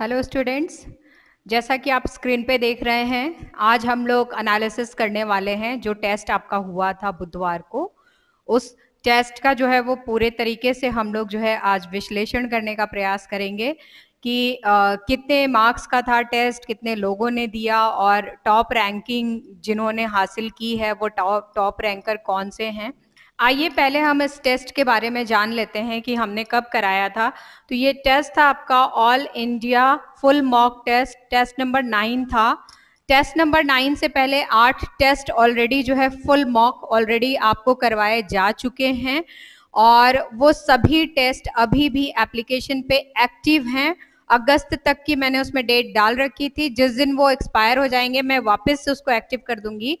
hello students जैसा कि आप स्क्रीन पे देख रहे हैं आज हम लोग एनालिसिस करने वाले हैं जो टेस्ट आपका हुआ था बुधवार को उस टेस्ट का जो है वो पूरे तरीके से हम लोग जो है आज विश्लेषण करने का प्रयास करेंगे कि आ, कितने मार्क्स का था टेस्ट कितने लोगों ने दिया और टॉप रैंकिंग जिन्होंने हासिल की है वो टॉप टॉप रैंकर कौन से हैं आइए पहले हम इस टेस्ट के बारे में जान लेते हैं कि हमने कब कराया था तो ये टेस्ट था आपका all India full mock test test number nine था टेस्ट नंबर नाइन से पहले आठ टेस्ट ऑलरेडी जो है फुल मॉक ऑलरेडी आपको करवाए जा चुके हैं और वो सभी टेस्ट अभी भी एप्लीकेशन पे एक्टिव हैं अगस्त तक की मैंने उसमें डेट डाल रखी थी जिस दिन वो एक्सपायर हो जाएंगे मैं वापस से उसको एक्टिव कर दूंगी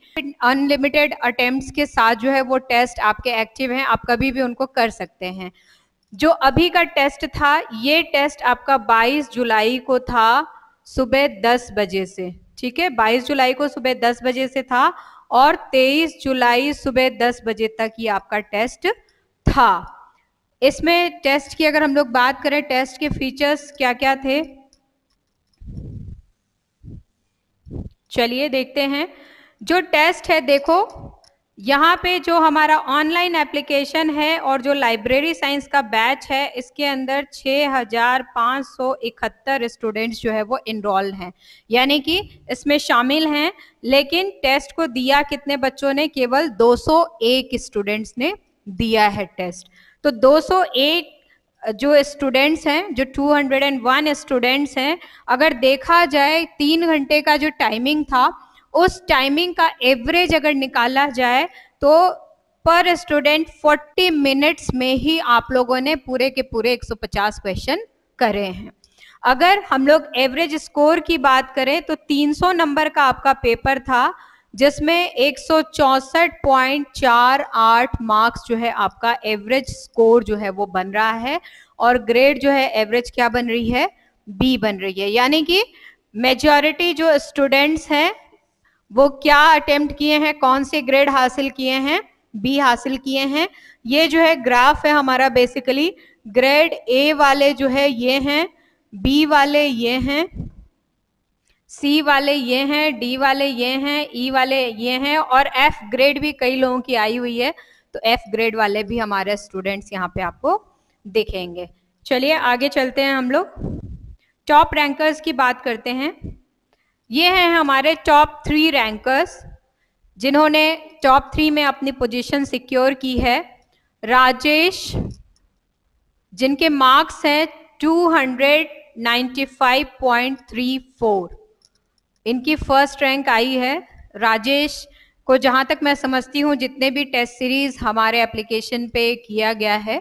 अनलिमिटेड अटेम्प्ट के साथ जो है वो टेस्ट आपके एक्टिव हैं आप कभी भी उनको कर सकते हैं जो अभी का टेस्ट था ये टेस्ट आपका 22 जुलाई को था सुबह 10 बजे से ठीक है 22 जुलाई को सुबह 10 बजे से था और 23 जुलाई सुबह 10 बजे तक ये आपका टेस्ट था इसमें टेस्ट की अगर हम लोग बात करें टेस्ट के फीचर्स क्या क्या थे चलिए देखते हैं जो टेस्ट है देखो यहाँ पे जो हमारा ऑनलाइन एप्लीकेशन है और जो लाइब्रेरी साइंस का बैच है इसके अंदर 6,571 स्टूडेंट्स जो है वो इनरोल हैं यानी कि इसमें शामिल हैं लेकिन टेस्ट को दिया कितने बच्चों ने केवल 201 स्टूडेंट्स ने दिया है टेस्ट तो 201 जो स्टूडेंट्स हैं जो 201 स्टूडेंट्स हैं अगर देखा जाए तीन घंटे का जो टाइमिंग था उस टाइमिंग का एवरेज अगर निकाला जाए तो पर स्टूडेंट 40 मिनट्स में ही आप लोगों ने पूरे के पूरे 150 क्वेश्चन करे हैं अगर हम लोग एवरेज स्कोर की बात करें तो 300 नंबर का आपका पेपर था जिसमें एक मार्क्स जो है आपका एवरेज स्कोर जो है वो बन रहा है और ग्रेड जो है एवरेज क्या बन रही है बी बन रही है यानी कि मेजॉरिटी जो स्टूडेंट्स हैं वो क्या अटेम्प्ट किए हैं कौन से ग्रेड हासिल किए हैं बी हासिल किए हैं ये जो है ग्राफ है हमारा बेसिकली ग्रेड ए वाले जो है ये हैं बी वाले ये हैं सी वाले ये हैं डी वाले ये हैं ई e वाले ये हैं और एफ ग्रेड भी कई लोगों की आई हुई है तो एफ ग्रेड वाले भी हमारे स्टूडेंट्स यहाँ पे आपको देखेंगे चलिए आगे चलते हैं हम लोग टॉप रैंकर्स की बात करते हैं ये हैं हमारे टॉप थ्री रैंकर्स जिन्होंने टॉप थ्री में अपनी पोजीशन सिक्योर की है राजेश जिनके मार्क्स हैं 295.34 इनकी फर्स्ट रैंक आई है राजेश को जहां तक मैं समझती हूँ जितने भी टेस्ट सीरीज हमारे एप्लीकेशन पे किया गया है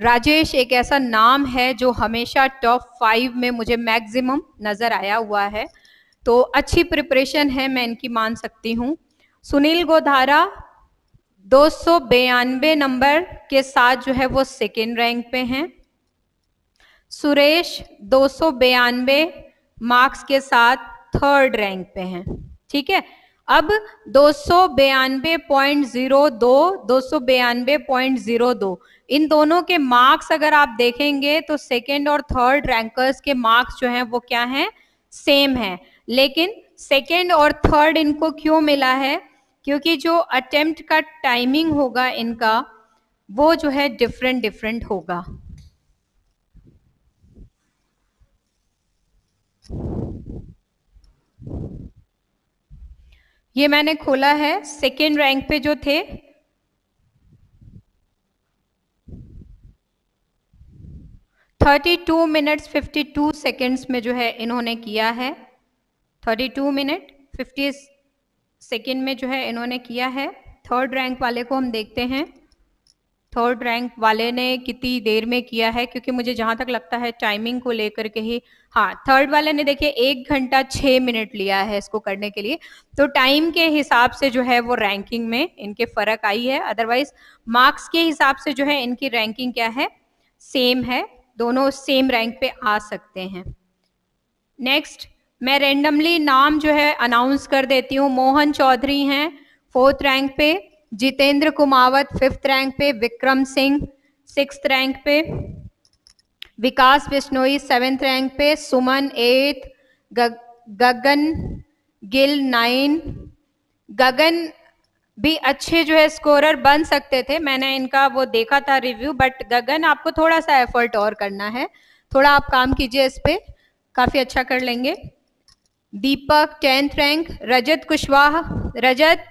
राजेश एक ऐसा नाम है जो हमेशा टॉप फाइव में मुझे मैक्सिमम नज़र आया हुआ है तो अच्छी प्रिपरेशन है मैं इनकी मान सकती हूँ सुनील गोधारा दो नंबर के साथ जो है वो सेकेंड रैंक पे हैं सुरेश दो मार्क्स के साथ थर्ड रैंक पे हैं ठीक है अब दो सौ बयानबे पॉइंट जीरो दो दो सौ बयानबे पॉइंट जीरो दो इन दोनों के मार्क्स अगर आप देखेंगे तो सेकेंड और थर्ड रैंकर्स के मार्क्स जो हैं वो क्या हैं सेम है लेकिन सेकेंड और थर्ड इनको क्यों मिला है क्योंकि जो अटेम्प्ट का टाइमिंग होगा इनका वो जो है डिफरेंट डिफरेंट होगा ये मैंने खोला है सेकेंड रैंक पे जो थे thirty two minutes fifty two seconds में जो है इन्होंने किया है thirty two minute fifty second में जो है इन्होंने किया है थर्ड रैंक वाले को हम देखते हैं थर्ड रैंक वाले ने कितनी देर में किया है क्योंकि मुझे जहां तक लगता है टाइमिंग को लेकर के ही हाँ थर्ड वाले ने देखिए एक घंटा छः मिनट लिया है इसको करने के लिए तो टाइम के हिसाब से जो है वो रैंकिंग में इनके फर्क आई है अदरवाइज मार्क्स के हिसाब से जो है इनकी रैंकिंग क्या है सेम है दोनों सेम रैंक पे आ सकते हैं नेक्स्ट मैं रेंडमली नाम जो है अनाउंस कर देती हूँ मोहन चौधरी हैं फोर्थ रैंक पे जितेंद्र कुमावत फिफ्थ रैंक पे विक्रम सिंह सिक्स रैंक पे विकास बिश्नोई सेवेंथ रैंक पे सुमन एथ गगन गिल नाइन गगन भी अच्छे जो है स्कोरर बन सकते थे मैंने इनका वो देखा था रिव्यू बट गगन आपको थोड़ा सा एफर्ट और करना है थोड़ा आप काम कीजिए इस पर काफ़ी अच्छा कर लेंगे दीपक टेंथ रैंक रजत कुशवाहा रजत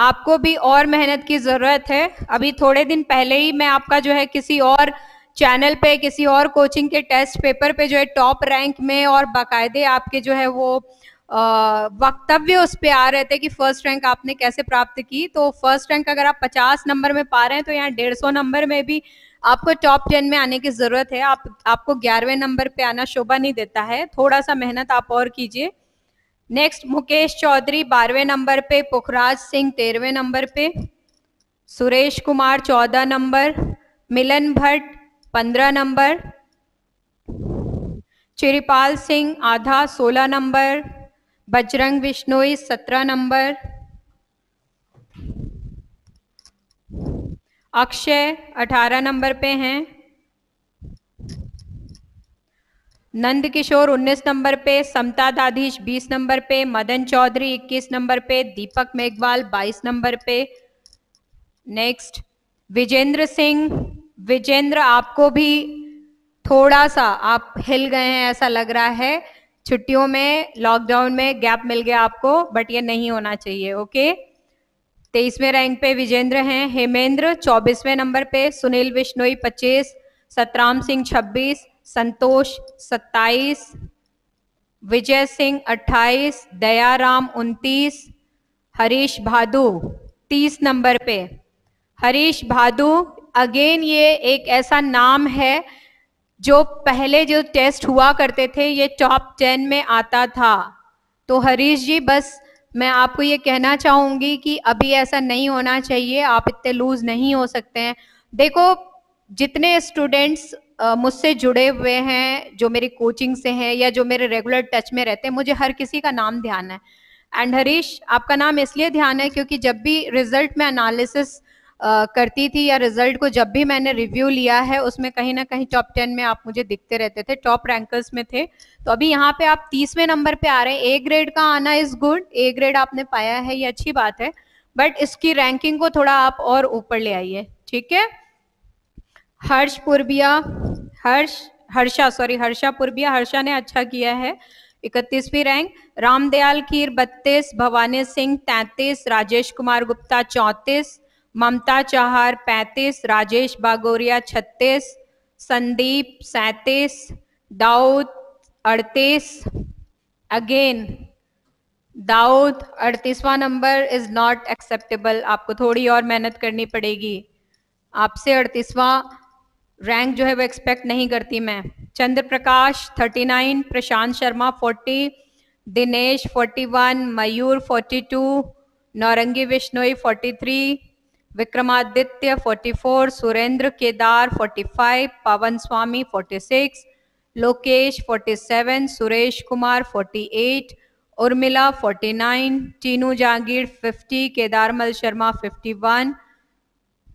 आपको भी और मेहनत की ज़रूरत है अभी थोड़े दिन पहले ही मैं आपका जो है किसी और चैनल पे किसी और कोचिंग के टेस्ट पेपर पे जो है टॉप रैंक में और बाकायदे आपके जो है वो वक्तव्य उस पर आ रहे थे कि फर्स्ट रैंक आपने कैसे प्राप्त की तो फर्स्ट रैंक अगर आप 50 नंबर में पा रहे हैं तो यहाँ डेढ़ सौ नंबर में भी आपको टॉप टेन में आने की ज़रूरत है आप आपको ग्यारहवें नंबर पे आना शोभा नहीं देता है थोड़ा सा मेहनत आप और कीजिए नेक्स्ट मुकेश चौधरी बारहवें नंबर पे पुखराज सिंह तेरहवें नंबर पे सुरेश कुमार चौदह नंबर मिलन भट्ट पंद्रह नंबर चिरिपाल सिंह आधा सोलह नंबर बजरंग विश्नोई सत्रह नंबर अक्षय अठारह नंबर पे हैं नंद किशोर उन्नीस नंबर पे समता दाधीश बीस नंबर पे मदन चौधरी इक्कीस नंबर पे दीपक मेघवाल बाईस नंबर पे नेक्स्ट विजेंद्र सिंह विजेंद्र आपको भी थोड़ा सा आप हिल गए हैं ऐसा लग रहा है छुट्टियों में लॉकडाउन में गैप मिल गया आपको बट ये नहीं होना चाहिए ओके तेईसवें रैंक पे विजेंद्र हैं हेमेंद्र चौबीसवें नंबर पे सुनील विश्नोई पच्चीस सतराम सिंह छब्बीस संतोष सत्ताईस विजय सिंह अट्ठाईस दयाराम उनतीस हरीश भादु तीस नंबर पे हरीश भादु अगेन ये एक ऐसा नाम है जो पहले जो टेस्ट हुआ करते थे ये टॉप टेन में आता था तो हरीश जी बस मैं आपको ये कहना चाहूँगी कि अभी ऐसा नहीं होना चाहिए आप इतने लूज नहीं हो सकते हैं देखो जितने स्टूडेंट्स मुझसे जुड़े हुए हैं जो मेरी कोचिंग से हैं या जो मेरे रेगुलर टच में रहते हैं मुझे हर किसी का नाम ध्यान है एंड हरीश आपका नाम इसलिए ध्यान है क्योंकि जब भी रिजल्ट में एनालिसिस करती थी या रिजल्ट को जब भी मैंने रिव्यू लिया है उसमें कहीं ना कहीं टॉप टेन में आप मुझे दिखते रहते थे टॉप रैंकर्स में थे तो अभी यहाँ पे आप तीसवें नंबर पे आ रहे हैं ए ग्रेड का आना इज गुड ए ग्रेड आपने पाया है ये अच्छी बात है बट इसकी रैंकिंग को थोड़ा आप और ऊपर ले आइए ठीक है हर्ष पूर्बिया हर्ष हर्षा सॉरी हर्षा पूर्बिया हर्षा ने अच्छा किया है इकतीसवीं रैंक रामदयाल खीर बत्तीस भवानी सिंह तैतीस राजेश कुमार गुप्ता चौंतीस ममता चौहार पैंतीस राजेश बागोरिया छत्तीस संदीप सैंतीस दाऊद अड़तीस अगेन दाऊद अड़तीसवा नंबर इज नॉट एक्सेप्टेबल आपको थोड़ी और मेहनत करनी पड़ेगी आपसे अड़तीसवा रैंक जो है वो एक्सपेक्ट नहीं करती मैं Chandra Prakash thirty nine Prashant Sharma forty Dinesh forty one Mayur forty two Naurangi Vishnoi forty three Vikramaditya forty four Surendra Kedar forty five Pawan Swami forty six Lokesh forty seven Suresh Kumar forty eight Urmila forty nine Tinu Jahangir fifty Kedarmal Sharma fifty one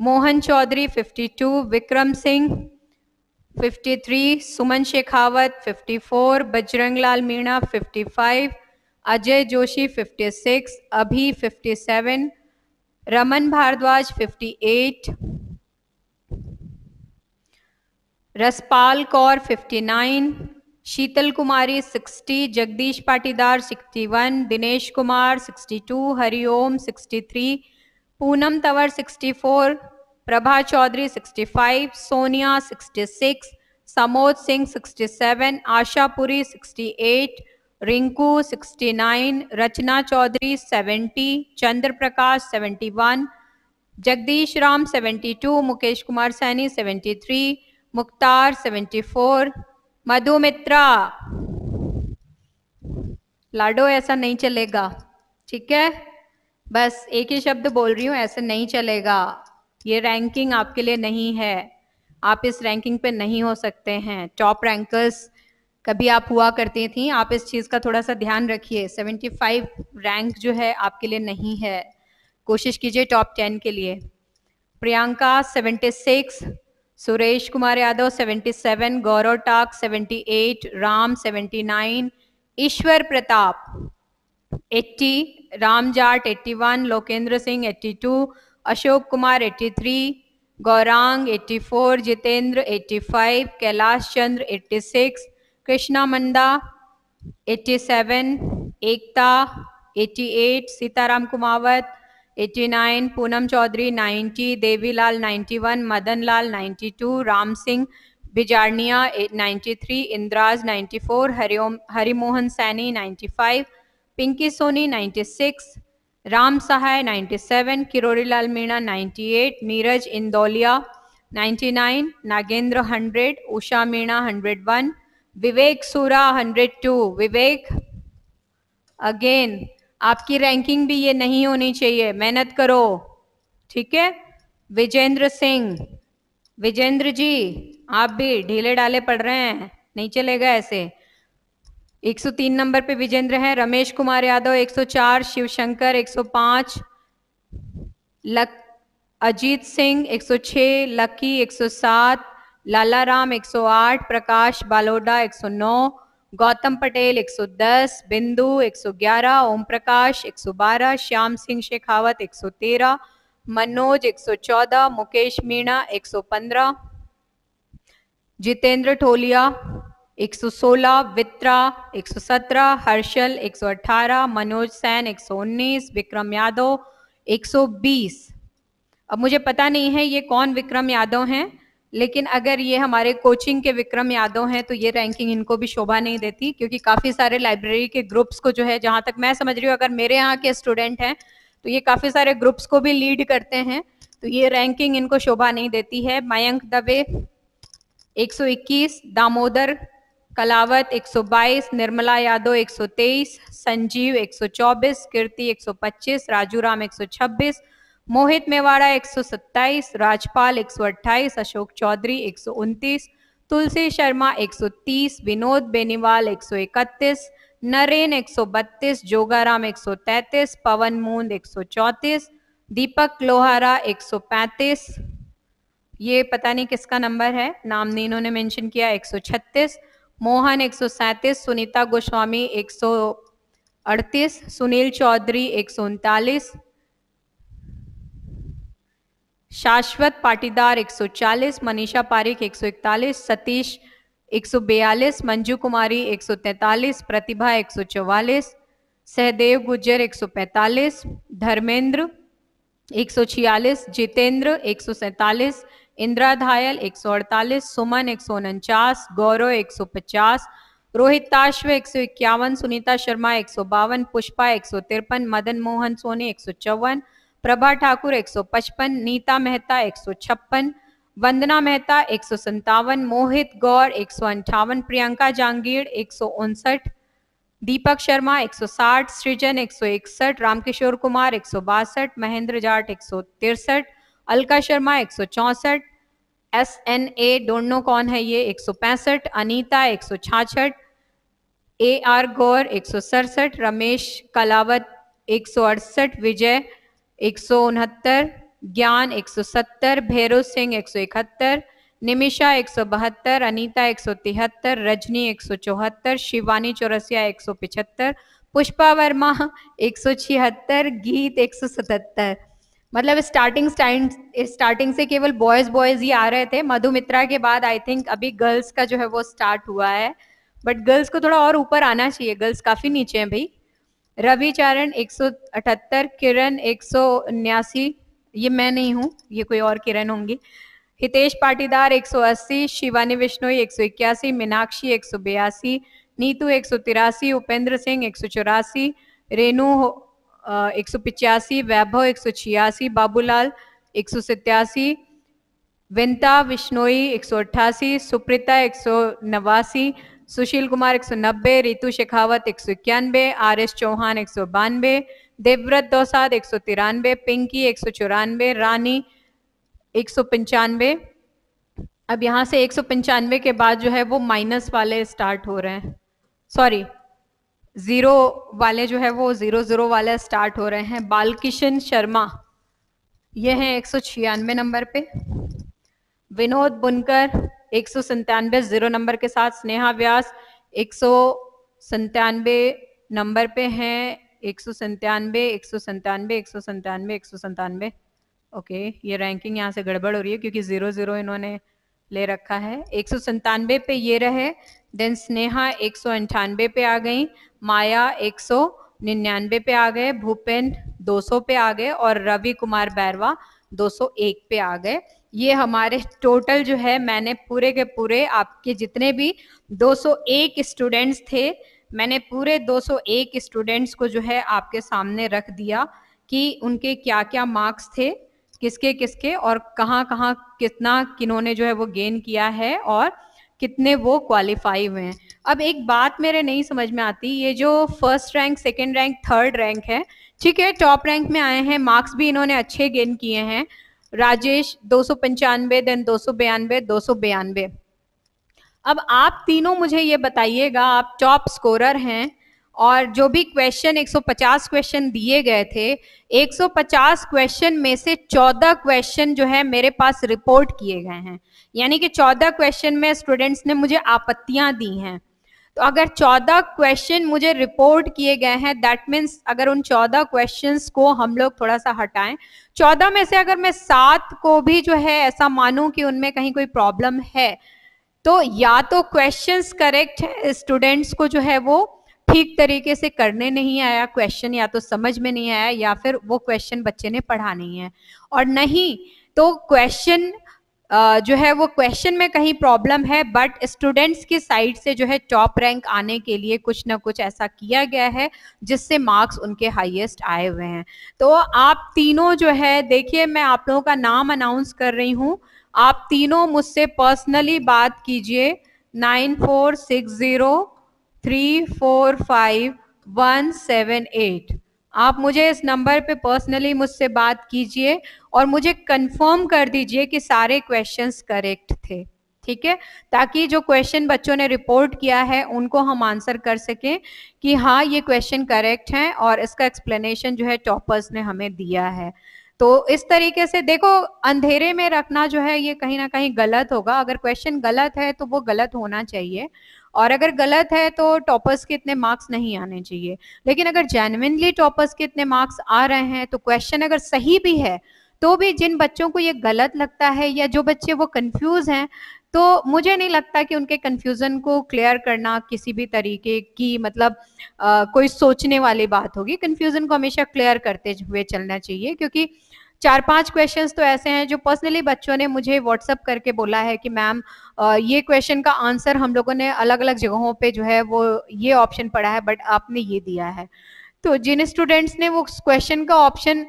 Mohan Chaudhary 52 Vikram Singh 53 Suman Shekhawat 54 Bajrang Lal Meena 55 Ajay Joshi 56 अभी 57 रमन भारद्वाज 58 रसपाल कौर 59 शीतल कुमारी 60 जगदीश पाटीदार 61 दिनेश कुमार 62 हरिओम 63 पूनम तंवर 64 प्रभा चौधरी 65 सोनिया 66 समोद सिंह 67 आशापुरी 68 रिंकू 69 रचना चौधरी 70 चंद्र प्रकाश 71 जगदीश राम 72 मुकेश कुमार सैनी 73 मुख्तार 74 मधुमित्रा लाडो ऐसा नहीं चलेगा ठीक है बस एक ही शब्द बोल रही हूँ ऐसे नहीं चलेगा ये रैंकिंग आपके लिए नहीं है आप इस रैंकिंग पे नहीं हो सकते हैं टॉप रैंकर्स कभी आप हुआ करती थी आप इस चीज़ का थोड़ा सा ध्यान रखिए 75 रैंक जो है आपके लिए नहीं है कोशिश कीजिए टॉप 10 के लिए प्रियंका 76 सुरेश कुमार यादव 77 गौरव टाक 78 राम 79 ईश्वर Pratap 80 Ramjat 81 Lokendra Singh 82 Ashok Kumar 83 Gaurang 84 Jitendra 85 Kailash Chandra 86 Krishna Manda 87 Ekta 88 Sitaram Kumawat 89 Poonam Chaudhary 90 Devilal 91 Madan Lal 92 Ram Singh Bijarnia 93 Indraj 94 Hariom Harimohan Sani 95 Pinky Soni 96 Ram सहाय 97 लाल मीणा 98 नीरज इंदौलिया 99 नागेंद्र 100 उषा मीणा 101 विवेक सूरा 102 विवेक अगेन आपकी रैंकिंग भी ये नहीं होनी चाहिए मेहनत करो ठीक है विजेंद्र सिंह विजेंद्र जी आप भी ढीले डाले पड़ रहे हैं नहीं चलेगा ऐसे 103 नंबर पे विजेंद्र हैं रमेश कुमार यादव 104 शिवशंकर 105 लक अजीत सिंह 106 लकी 107 लालाराम 108 प्रकाश बालोडा 109 गौतम पटेल 110 बिंदु 111 ओम प्रकाश 112 श्याम सिंह शेखावत 113 मनोज 114 मुकेश मीणा 115 जितेंद्र ठोलिया 116 वित्रा 117 हर्षल 118 मनोज सैन 119 विक्रम यादव 120 अब मुझे पता नहीं है ये कौन विक्रम यादव हैं लेकिन अगर ये हमारे कोचिंग के विक्रम यादव हैं तो ये रैंकिंग इनको भी शोभा नहीं देती क्योंकि काफ़ी सारे लाइब्रेरी के ग्रुप्स को जो है जहाँ तक मैं समझ रही हूँ अगर मेरे यहाँ के स्टूडेंट हैं तो ये काफ़ी सारे ग्रुप्स को भी लीड करते हैं तो ये रैंकिंग इनको शोभा नहीं देती है मयंक दबे 121 दामोदर कलावत 122, निर्मला यादव 123, संजीव 124, कीर्ति 125, राजूराम 126, मोहित मेवाड़ा 127, राजपाल 128, अशोक चौधरी 129, तुलसी शर्मा 130, विनोद बेनीवाल 131, नरेन 132, जोगाराम 133, पवन मूंद 134, दीपक लोहारा 135, ये पता नहीं किसका नंबर है नाम ने इन्होंने मेंशन किया मोहन एक सुनीता गोस्वामी एक सुनील चौधरी एक शाश्वत पाटीदार 140, मनीषा पारिक 141, सतीश 142, मंजू कुमारी 143, प्रतिभा 144, सहदेव गुजर 145, धर्मेंद्र 146, जितेंद्र 147, इंदिरा धायल एक सुमन एक गौरव एक रोहित ताश्व एक सुनीता शर्मा एक पुष्पा एक मदन मोहन सोनी एक प्रभा ठाकुर 155, नीता मेहता 156, वंदना मेहता एक मोहित गौर एक प्रियंका जांगीर एक दीपक शर्मा 160, सृजन इकसठ रामकिशोर कुमार एक महेंद्र जाट एक अलका शर्मा एक S N A don't know कौन है ये एक अनीता एक ए आर गौर एक रमेश कलावत एक विजय एक ज्ञान 170 भैरव सिंह इकहत्तर निमिषा एक अनीता तिहत्तर रजनी चौहत्तर शिवानी चौरसिया पिछहत्तर पुष्पा वर्मा छिहत्तर गीत 177 मतलब स्टार्टिंग स्टार्टिंग से केवल बॉयज बॉयज ही आ रहे थे मधुमित्रा के बाद आई थिंक अभी गर्ल्स का जो है वो स्टार्ट हुआ है बट गर्ल्स को थोड़ा और ऊपर आना चाहिए गर्ल्स काफी नीचे हैं भाई रविचारण एक किरण एक ये मैं नहीं हूँ ये कोई और किरण होंगी हितेश पाटीदार 180 शिवानी विश्नोई एक मीनाक्षी एक नीतू एक उपेंद्र सिंह एक रेनू एक सौ पिचासी वैभव एक सौ छियासी बाबूलाल एक सौ सत्यासी विंता विश्नोई एक सौ अट्ठासी सुप्रीता एक सौ नवासी सुशील कुमार एक सौ नब्बे रितु शेखावत एक सौ इक्यानवे आर एस चौहान एक सौ बानवे देवव्रत दोसाद एक सौ तिरानवे पिंकी एक सौ चौरानवे रानी एक सौ पंचानवे अब यहाँ से एक सौ पंचानवे के बाद जो है वो माइनस वाले स्टार्ट हो रहे हैं सॉरी जीरो वाले जो है वो जीरो जीरो वाले स्टार्ट हो रहे हैं बालकिशन शर्मा ये हैं एक सौ छियानवे नंबर पे विनोद बुनकर एक सौ संतानवे जीरो नंबर के साथ स्नेहा व्यास एक सौ संतानवे नंबर पे हैं एक सौ संतानवे एक सौ संतानवे एक सौ संतानवे एक सौ संतानवे ओके ये रैंकिंग यहाँ से गड़बड़ हो रही है क्योंकि जीरो जीरो इन्होंने ले रखा है एक सौ संतानवे पे ये रहे देन स्नेहा एक सौ अंठानवे पे आ गई माया एक सौ निन्यानवे पे आ गए भूपेन 200 पे आ गए और रवि कुमार बैरवा 201 पे आ गए ये हमारे टोटल जो है मैंने पूरे के पूरे आपके जितने भी 201 स्टूडेंट्स थे मैंने पूरे 201 स्टूडेंट्स को जो है आपके सामने रख दिया कि उनके क्या क्या मार्क्स थे किसके किसके और कहाँ कहाँ कितना किन्होंने जो है वो गेन किया है और कितने वो क्वालिफाई हुए हैं अब एक बात मेरे नहीं समझ में आती ये जो first rank second rank third rank है ठीक है टॉप रैंक में आए हैं मार्क्स भी इन्होंने अच्छे गेन किए हैं राजेश दो सौ पंचानवे देन दो सौ बयानवे दो सौ बयानवे अब आप तीनों मुझे ये बताइएगा आप टॉप स्कोरर हैं और जो भी क्वेश्चन 150 क्वेश्चन दिए गए थे 150 क्वेश्चन में से 14 क्वेश्चन जो है मेरे पास रिपोर्ट किए गए हैं यानी कि चौदह क्वेश्चन में स्टूडेंट्स ने मुझे आपत्तियां दी हैं तो अगर चौदह क्वेश्चन मुझे रिपोर्ट किए गए हैं दैट मीन्स अगर उन चौदह क्वेश्चन को हम लोग थोड़ा सा हटाएं चौदह में से अगर मैं सात को भी जो है ऐसा मानूं कि उनमें कहीं कोई प्रॉब्लम है तो या तो क्वेश्चंस करेक्ट है स्टूडेंट्स को जो है वो ठीक तरीके से करने नहीं आया क्वेश्चन या तो समझ में नहीं आया या फिर वो क्वेश्चन बच्चे ने पढ़ा नहीं है और नहीं तो क्वेश्चन जो है वो क्वेश्चन में कहीं प्रॉब्लम है बट स्टूडेंट्स की साइड से जो है टॉप रैंक आने के लिए कुछ ना कुछ ऐसा किया गया है जिससे मार्क्स उनके हाईएस्ट आए हुए हैं तो आप तीनों जो है देखिए मैं आप लोगों का नाम अनाउंस कर रही हूँ आप तीनों मुझसे पर्सनली बात कीजिए nine four six zero three four five one seven eight आप मुझे इस नंबर पे पर्सनली मुझसे बात कीजिए और मुझे कंफर्म कर दीजिए कि सारे क्वेश्चंस करेक्ट थे ठीक है ताकि जो क्वेश्चन बच्चों ने रिपोर्ट किया है उनको हम आंसर कर सकें कि हाँ ये क्वेश्चन करेक्ट हैं और इसका एक्सप्लेनेशन जो है टॉपर्स ने हमें दिया है तो इस तरीके से देखो अंधेरे में रखना जो है ये कहीं ना कहीं गलत होगा अगर क्वेश्चन गलत है तो वो गलत होना चाहिए और अगर गलत है तो टॉपर्स के इतने मार्क्स नहीं आने चाहिए लेकिन अगर जेनविनली टॉपर्स के इतने मार्क्स आ रहे हैं तो क्वेश्चन अगर सही भी है तो भी जिन बच्चों को ये गलत लगता है या जो बच्चे वो कन्फ्यूज हैं तो मुझे नहीं लगता कि उनके कंफ्यूजन को क्लियर करना किसी भी तरीके की मतलब आ, कोई सोचने वाली बात होगी कंफ्यूजन को हमेशा क्लियर करते हुए चलना चाहिए क्योंकि चार पांच क्वेश्चंस तो ऐसे हैं जो पर्सनली बच्चों ने मुझे व्हाट्सअप करके बोला है कि मैम ये क्वेश्चन का आंसर हम लोगों ने अलग अलग जगहों पे जो है वो ये ऑप्शन पढ़ा है बट आपने ये दिया है तो जिन स्टूडेंट्स ने वो क्वेश्चन का ऑप्शन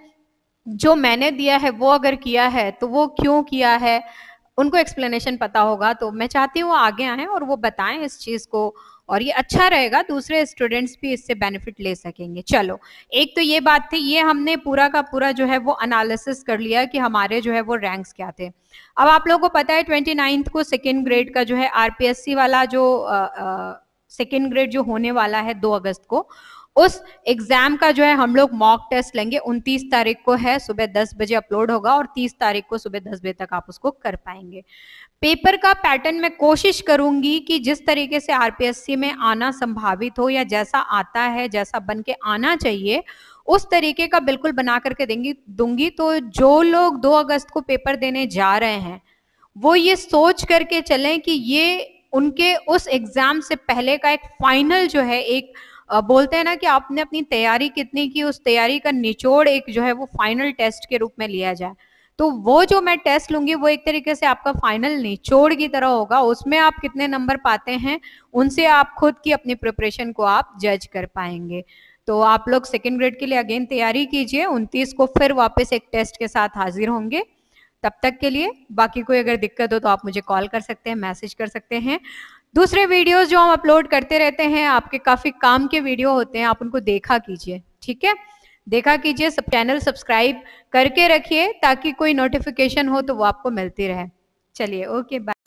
जो मैंने दिया है वो अगर किया है तो वो क्यों किया है उनको एक्सप्लेनेशन पता होगा तो मैं चाहती हूँ आगे आए और वो बताएं इस चीज़ को और ये अच्छा रहेगा दूसरे स्टूडेंट्स भी इससे बेनिफिट ले सकेंगे चलो एक तो ये बात थी ये हमने पूरा का पूरा जो है वो अनालिसिस कर लिया कि हमारे जो है वो रैंक्स क्या थे अब आप लोगों को पता है ट्वेंटी को सेकेंड ग्रेड का जो है आरपीएससी वाला जो सेकेंड ग्रेड जो होने वाला है दो अगस्त को उस एग्जाम का जो है हम लोग मॉक टेस्ट लेंगे 29 तारीख को है सुबह 10 बजे अपलोड होगा और 30 तारीख को सुबह 10 बजे तक आप उसको कर पाएंगे पेपर का पैटर्न मैं कोशिश करूंगी कि जिस तरीके से आरपीएससी में आना संभावित हो या जैसा आता है जैसा बन के आना चाहिए उस तरीके का बिल्कुल बना करके देंगी दूंगी तो जो लोग दो अगस्त को पेपर देने जा रहे हैं वो ये सोच करके चलें कि ये उनके उस एग्जाम से पहले का एक फाइनल जो है एक बोलते हैं ना कि आपने अपनी तैयारी कितनी की उस तैयारी का निचोड़ एक जो है वो फाइनल टेस्ट के रूप में लिया जाए तो वो जो मैं टेस्ट लूंगी वो एक तरीके से आपका फाइनल निचोड़ की तरह होगा उसमें आप कितने नंबर पाते हैं उनसे आप खुद की अपनी प्रिपरेशन को आप जज कर पाएंगे तो आप लोग सेकेंड ग्रेड के लिए अगेन तैयारी कीजिए उनतीस को फिर वापस एक टेस्ट के साथ हाजिर होंगे तब तक के लिए बाकी कोई अगर दिक्कत हो तो आप मुझे कॉल कर सकते हैं मैसेज कर सकते हैं दूसरे वीडियोस जो हम अपलोड करते रहते हैं आपके काफी काम के वीडियो होते हैं आप उनको देखा कीजिए ठीक है देखा कीजिए सब चैनल सब्सक्राइब करके रखिए ताकि कोई नोटिफिकेशन हो तो वो आपको मिलती रहे चलिए ओके बाय